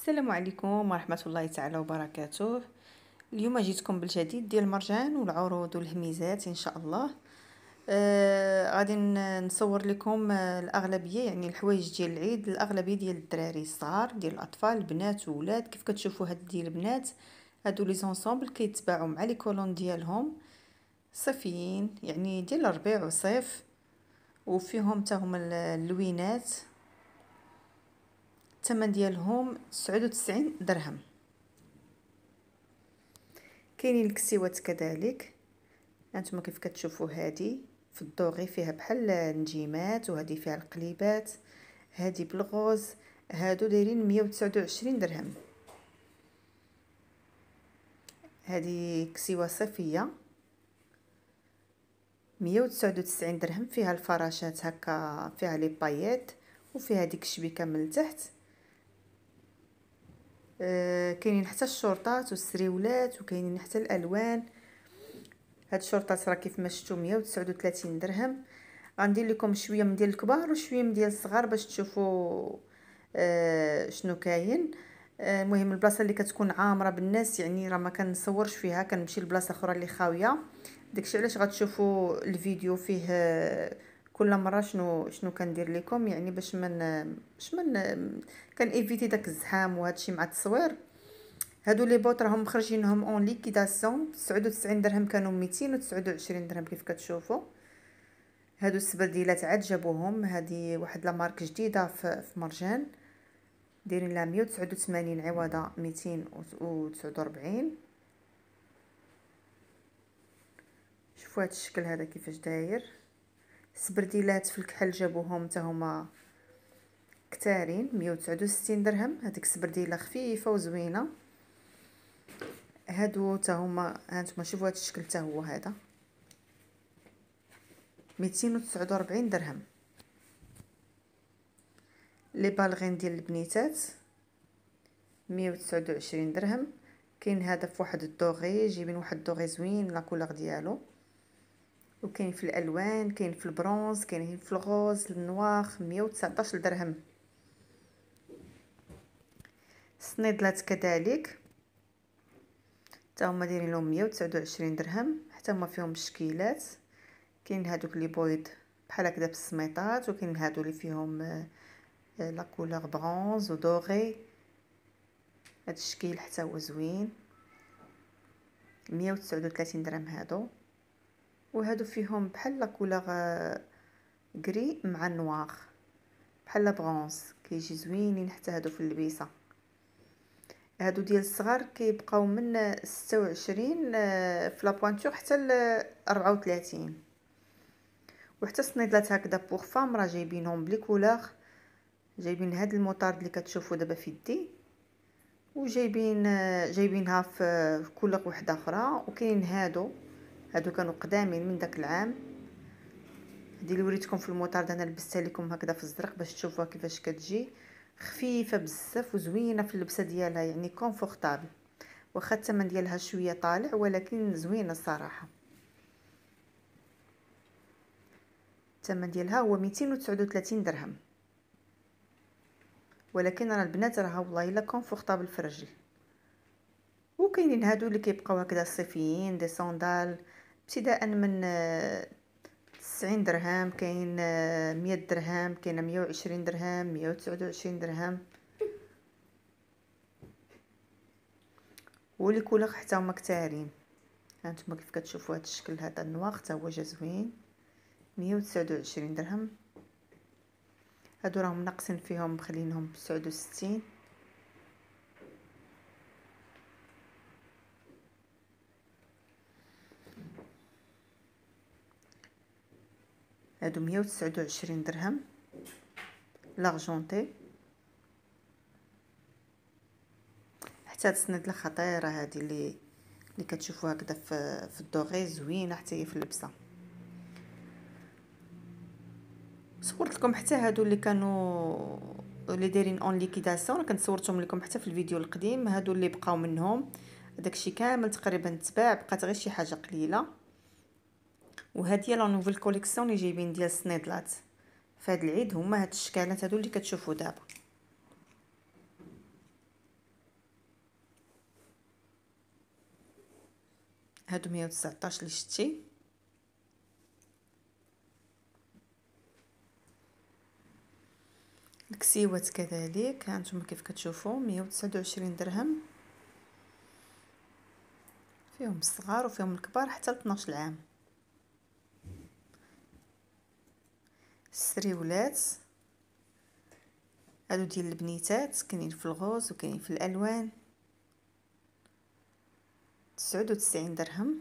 السلام عليكم ورحمة الله تعالى وبركاته اليوم جيتكم بالجديد ديال المرجان والعروض والهميزات ان شاء الله آه غادي نصور لكم آه الاغلبيه يعني الحوايج ديال العيد الاغلبيه ديال الدراري الصغار ديال الاطفال البنات وولاد كيف كتشوفوا هاد ديال البنات هادو لي زونسومبل كيتباعوا مع لي كولون ديالهم صيفيين يعني ديال الربيع وصيف وفيهم تا هما اللوينات الثمن ديالهم تسعود وتسعين درهم كاينين الكسيوات كذلك هانتوما كيف كتشوفوا هادي في الدوغي فيها بحال النجيمات وهادي فيها القليبات هادي بالغوز هادو دايرين مية وتسعود وعشرين درهم هادي كسيوه صيفيه مية وتسعود وتسعين درهم فيها الفراشات هكا فيها لي بايات وفيها ديك الشبيكه من التحت آه، كاينين حتى الشرطات والسريولات وكاينين حتى الالوان هاد الشرطات راه كيف ما شفتو 139 درهم غندير لكم شويه من ديال الكبار وشويه من ديال الصغار باش تشوفوا آه، شنو كاين آه، المهم البلاصه اللي كتكون عامره بالناس يعني راه ما كنصورش فيها كنمشي لبلاصه اخرى اللي خاويه داكشي علاش غتشوفوا الفيديو فيه آه كل مره شنو شنو كندير لكم يعني باش من باش من كان ايفيتي داك الزحام وهادشي مع التصوير هادو لي بوط راهم مخرجينهم اون ليكيداسيون 99 درهم كانوا 229 درهم كيف كتشوفوا هادو السبرديلات عاد جابوهم هادي واحد لا مارك جديده في مرجان دايرين لها 189 عوضه 249 شوفوا هاد الشكل هذا كيفاش داير سبرديلات في الكحل جابوهم حتى هما كتارين 169 درهم هذيك سبرديله خفيفه وزوينه هادو حتى هما هانتوما شوفوا هذا الشكل حتى هو هذا 249 درهم لي بالغين ديال البنيتات 129 درهم كاين هذا فواحد الدوغي جايبين واحد الدوغي زوين لا كولور ديالو وكاين في الالوان كاين في البرونز كاين في الغوز النواخ 119 درهم الصنيدلات كذلك حتى هما دايرين لهم 129 درهم حتى هما فيهم الشكيلات كاين هادوك لي بويض بحال هكذا بالسميطات وكاين هادو اللي فيهم آه، لا كولور برونز ودوري هاد الشكل حتى هو زوين 139 درهم هادو وهادو فيهم بحال كولور كري آه، مع النوار بحال برونز كيجي زوينين حتى هادو في اللبيسه هادو ديال الصغار كيبقاو من 26 آه، في بوينتور حتى ل 34 وحتى الصنيدلات هكذا بوغ فام راه جايبينهم بلي كولور جايبين هاد الموطارد اللي كتشوفوا دابا في يدي وجايبين آه، جايبينها في كولور وحده اخرى وكاين هادو هادو كانوا قدامين من داك العام هادي اللي وريتكم في المطارد انا لبستها لكم هكذا في الزرق باش تشوفوها كيفاش كتجي خفيفه بزاف وزوينه في اللبسه ديالها يعني كونفورتابل واخا الثمن ديالها شويه طالع ولكن زوينه الصراحه الثمن ديالها هو 239 درهم ولكن انا البنات راه والله الا كونفورتابل في الرجل وكاينين هادو اللي كيبقاو هكذا صيفيين دي صندال ابتداء من آه، تسعين درهم كاين آه، مية درهم كاين مية وعشرين درهم مية وتسعود وعشرين درهم حتى هما كتارين هانتوما كيف كتشوفوا هذا الشكل هذا النواغ حتى هو جا زوين مية وتسعود وعشرين درهم هادو راهم ناقصين فيهم مخلينهم ب وستين هادو مية وتسعود وعشرين درهم لاغجونتي حتى هاد السند الخطيره هادي اللي اللي كتشوفوها هكذا في في الدوغي زوينه حتى هي في اللبسه صورت لكم حتى هادو اللي كانوا اللي دايرين اون ليكيداسيون كنت صورتهم لكم حتى في الفيديو القديم هادو اللي بقاو منهم داكشي كامل تقريبا تباع بقات غير شي حاجه قليله وهاد هي لا نوفيل كوليكسيون اللي جايبين ديال الصنيدلات فهاد العيد هما هاد الشكالات هادو اللي كتشوفوا دابا هادو 119 اللي شتي الكسيوات كذلك هانتوما كيف كتشوفوا 129 درهم فيهم الصغار وفيهم الكبار حتى ل 12 عام السريولات هادو ديال البنيتات كاينين في الغوز وكاينين في الالوان تسعود درهم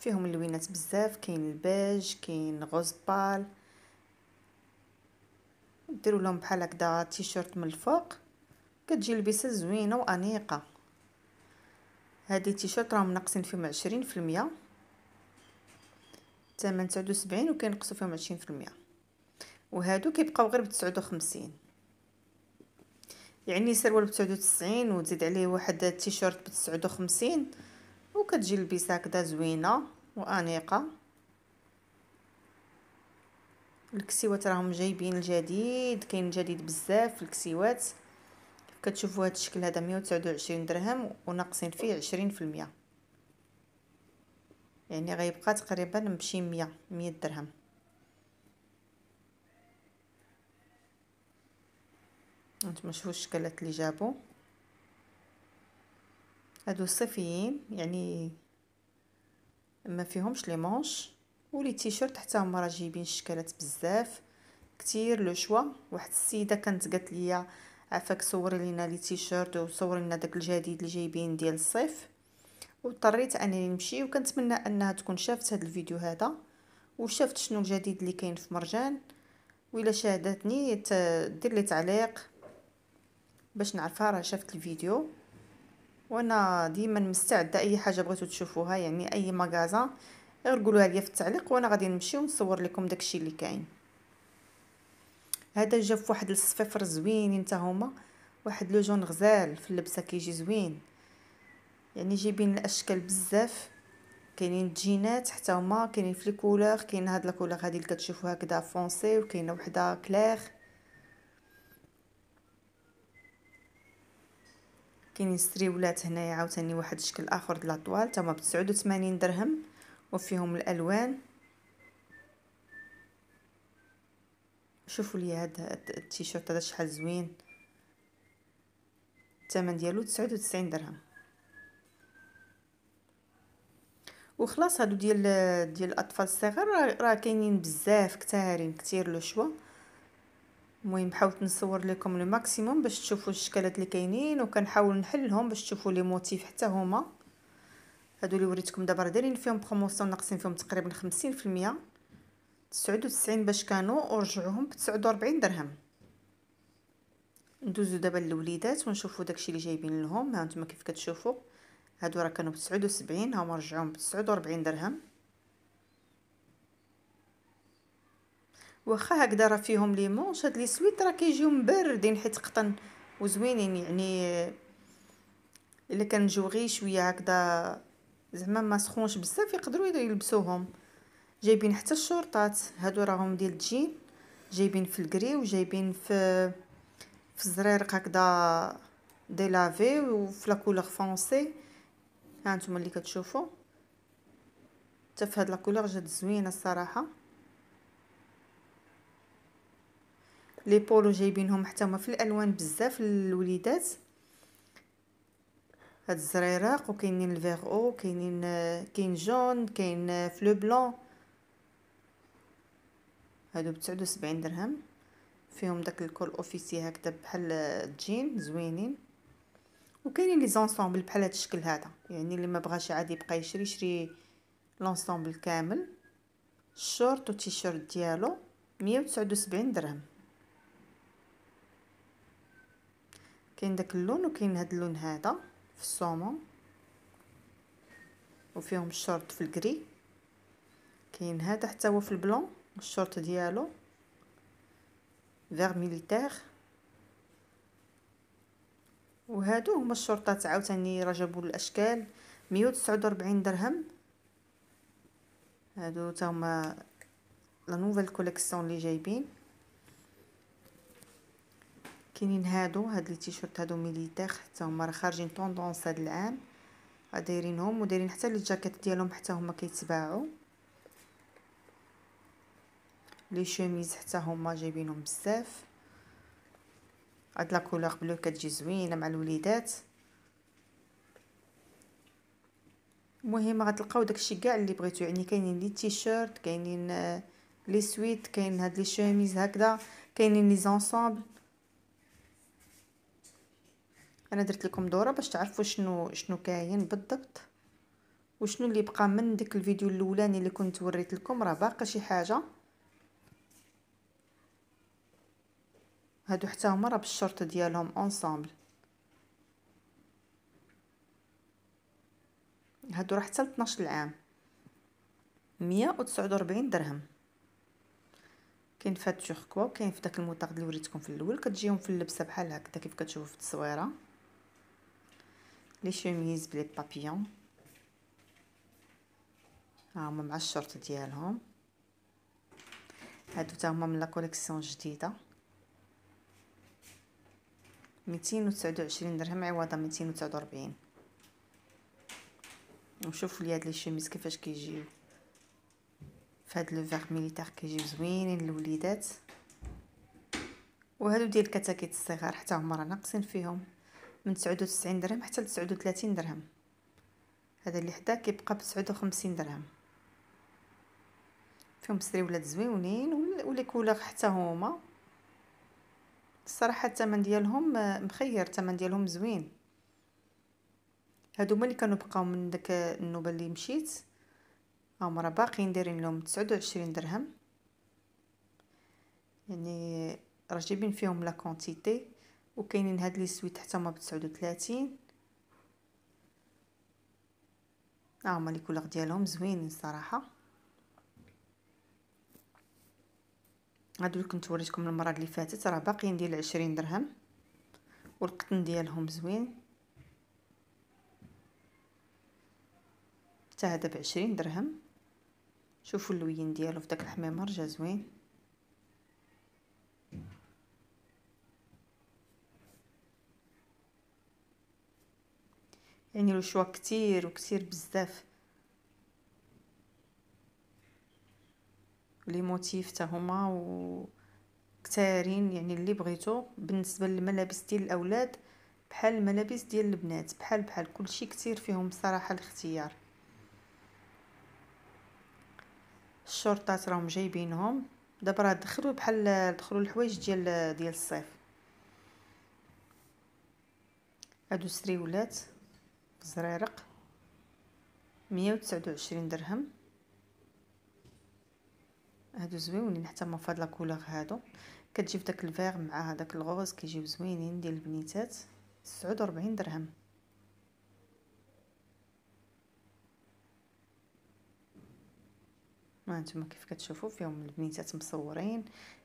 فيهم اللوينات بزاف كاين الباج كاين غوز بال ديروا لهم بحال هكذا تيشيرت من الفوق كتجي لبسه زوينه وانيقه هذه التيشيرت راهم ناقصين فيهم عشرين في المية تمن تسعود وسبعين وكينقصوا فيهم عشرين في المية وهادو كيبقاو غير ب 59 يعني سروال ب 99 وتزيد عليه واحد التيشيرت ب 59 وكتجي لبسة هكدا زوينة وأنيقة الكسيوات راهم جايبين الجديد كاين جديد بزاف في الكسيوات كتشوفوا هذا الشكل هذا 129 درهم وناقصين فيه 20% يعني غيبقى تقريبا بشي 100 100 درهم نتوما شوفوا الشكلات اللي جابوا هادو صيفيين يعني ما فيهمش لي مونش ولي تيشيرت حتى هما راه جايبين الشكلات بزاف كتير لو شوا واحد السيده كانت قالت لي عفاك صوري لينا لي تيشيرت وصوري لنا داك الجديد اللي جايبين ديال الصيف واضطريت انني نمشي وكنتمنى انها تكون شافت هذا الفيديو هذا وشافت شنو الجديد اللي كاين في مرجان وإلا شاهدتني دير لي تعليق باش نعرفها راه شافت الفيديو وانا ديما مستعده اي حاجه بغيتو تشوفوها يعني اي مغازا غير قولوها ليا في التعليق وانا غادي نمشي ونصور لكم داكشي اللي كاين هذا جا في واحد الصفيفر زوينين انت هما واحد لو جون غزال في اللبسه كيجي زوين يعني جايبين الاشكال بزاف كاينين الجينات حتى هما كاينين في لي كولور كاين هاد كولور هادي اللي كتشوفوها هكذا فونسي وكاينه وحده كلير كاينين ستريولات هنايا عاوتاني واحد الشكل اخر د لاطوال تما ب 89 درهم وفيهم الالوان شوفوا لي هذا التيشيرت هذا شحال زوين الثمن ديالو 99 درهم وخلاص هادو ديال ديال الاطفال الصغار راه كاينين بزاف كثارين كثير لو شوا المهم حاولت نصور لكم ماكسيموم باش تشوفوا الشكلات اللي كاينين وكنحاول نحلهم باش تشوفوا لي موتيف حتى هما هادو اللي وريتكم دابا راه دايرين فيهم بروموسيون ناقصين فيهم تقريبا 50% 99 باش كانوا ورجعوهم ب 49 درهم ندوزو دابا للوليدات ونشوفوا داكشي اللي جايبين لهم ها نتوما كيف كتشوفوا هادو راه كانوا ب 79 هما رجعوهم ب 49 درهم واخا هكذا راه فيهم لي مونش هاد لي سويت راه كيجيو مبردين حيت قطن وزوينين يعني الا كان جو غير شويه هكذا زعما ما سخونش بزاف يقدروا يلبسوهم جايبين حتى الشورطات هادو راهم ديال الجين جايبين في الكري وجايبين في في الزريرق هكذا ديلافي وفي لا كولور فونسي ها نتوما اللي كتشوفوا حتى في هاد لا كولور جات زوينه الصراحه لي بولو جايبينهم حتى هما في الالوان بزاف الوليدات هاد الزريراق وكاينين الفيغ او كاينين كاين جون كاين فلو بلون هادو بتسعود 79 درهم فيهم داك الكول اوفيسي هكذا بحال الجين زوينين وكاينين لي زونسومبل بحال هاد الشكل هذا يعني اللي ما بغاش عادي يبقى يشري يشري لونسومبل كامل الشورت والتيشيرت ديالو مية درهم كاين داك اللون وكاين هاد اللون هذا في الصومون وفيهم الشورت في الكري كاين هذا حتى هو في البلون الشورت ديالو فيغ ميليتير وهادو هما الشرطات عاوتاني راه جابوا الاشكال 149 درهم هادو تا هما لا نوفيل كوليكسيون اللي جايبين كاينين هادو هاد لي تيشيرت هادو ميليتير حتى هما راه خارجين طوندونس هاد العام دايرينهم ودايرين حتى لي جاكيت ديالهم حتى هما كيتباعوا لي شوميز حتى هما جايبينهم بزاف هاد لا كولور بلو كتجي زوينه مع الوليدات المهم غتلقاو داكشي كاع اللي بغيتو يعني كاينين لي تيشيرت كاينين آه، لي سويت كاين هاد لي شوميز هكذا كاينين لي زونسومبل انا درت لكم دوره باش تعرفوا شنو شنو كاين بالضبط وشنو اللي بقى من ديك الفيديو الاولاني اللي كنت وريت لكم راه باقي شي حاجه هادو حتى هما راه بالشرط ديالهم اونصامبل هادو راه حتى ل 12 العام 149 درهم كاين فات توركوا وكاين في داك الموطاغ اللي وريتكم في الاول كتجيهم في اللبسه بحال هكذا كيف كتشوفوا في التصويره لي شوميز بلي بابيون ها هما مع الشورت ديالهم هادو تا هما من لا كوليكسيون جديده 229 درهم عوضها 249 وشوفوا لي هاد لي شوميز كيفاش كيجيو فهاد لو فيغ ميليتير كيجيو زوينين للوليدات وهادو ديال الكتاكيت الصغار حتى هما راه ناقصين فيهم من تسعود وتسعين درهم حتى ل 39 درهم هذا اللي حدا كيبقى ب وخمسين درهم فيهم سريولات زوينين ولي كولور حتى هما الصراحه الثمن ديالهم آه، مخير الثمن ديالهم زوين هادو هما اللي كانوا بقاو من داك النوبه اللي مشيت هما راه باقيين دايرين لهم 29 درهم يعني راه جايبين فيهم لا كونتيتي وكاينين هاد لي سويت حتى هما بتسعود 39 ها آه، هما لي كولور ديالهم زوينين الصراحه هادو اللي كنت وريتكم المره اللي فاتت راه باقيين ديال عشرين درهم والقطن ديالهم زوين حتى هذا بعشرين درهم شوفوا اللوين ديالو في داك الحمامه رجا زوين يعني شوا كتير وكتير بزاف لي موتيف تا هما و كتارين يعني اللي بغيتو بالنسبه للملابس ديال الاولاد بحال الملابس ديال البنات بحال بحال كلشي كتير فيهم بصراحه الاختيار الشرطات راهم جايبينهم دابا راه دخلوا بحال دخلوا الحوايج ديال ديال الصيف هادو سريولات زريرق مية وتسعود وعشرين درهم هادو زويونين حتى هما فهاد لاكولوغ هادو كتجي داك الفيغ مع هداك الغوز كيجيو زوينين ديال البنيتات تسعود وربعين درهم هانتوما كيف كتشوفو فيهم البنيتات مصورين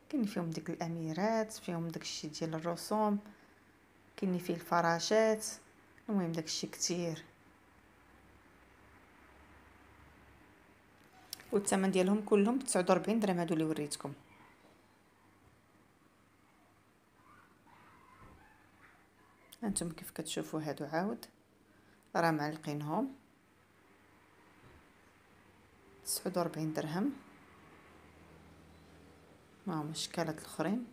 كاين فيهم ديك الاميرات فيهم داكشي ديال الرسوم كاين فيه الفراشات المهم داكشي كتير والثمن ديالهم كلهم 49 درهم هادو اللي وريتكم انتم كيف كتشوفوا هادو عاود راه معلقينهم 49 درهم ما هما الشكالات الاخرين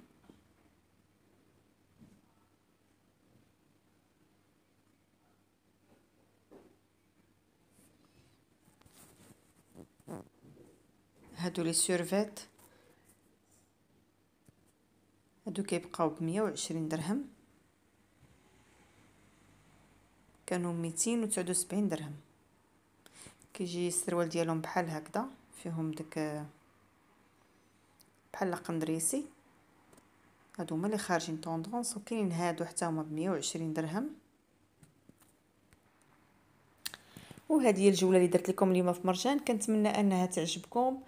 هادو لي سيرفيت هادو كيبقاو بمية وعشرين درهم كانوا ميتين وسبعين درهم كيجي السروال ديالهم بحال هكذا فيهم داك بحال القندريسي هادو هما اللي خارجين طوندونس وكاينين هادو حتى هما بمية وعشرين درهم وهذه هي الجوله اللي درت لكم اليوم في مرجان كنتمنى انها تعجبكم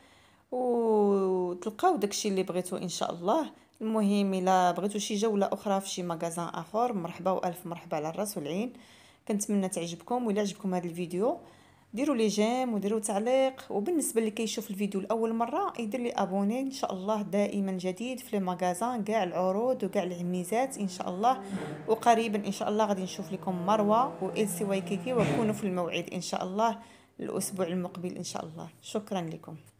وتلقاو داكشي اللي بغيتو ان شاء الله المهم الا بغيتو شي جوله اخرى في شي ماغازان اخر مرحبا والف مرحبا على الراس والعين كنتمنى تعجبكم ولا عجبكم هذا الفيديو ديروا لي جيم وديروا تعليق وبالنسبه اللي كيشوف الفيديو لاول مره يدير لي ابوني ان شاء الله دائما جديد في لي ماغازان كاع العروض وكاع العميزات ان شاء الله وقريبا ان شاء الله غادي نشوف لكم مروه والسي واي كيكي وكونوا في الموعد ان شاء الله الاسبوع المقبل ان شاء الله شكرا لكم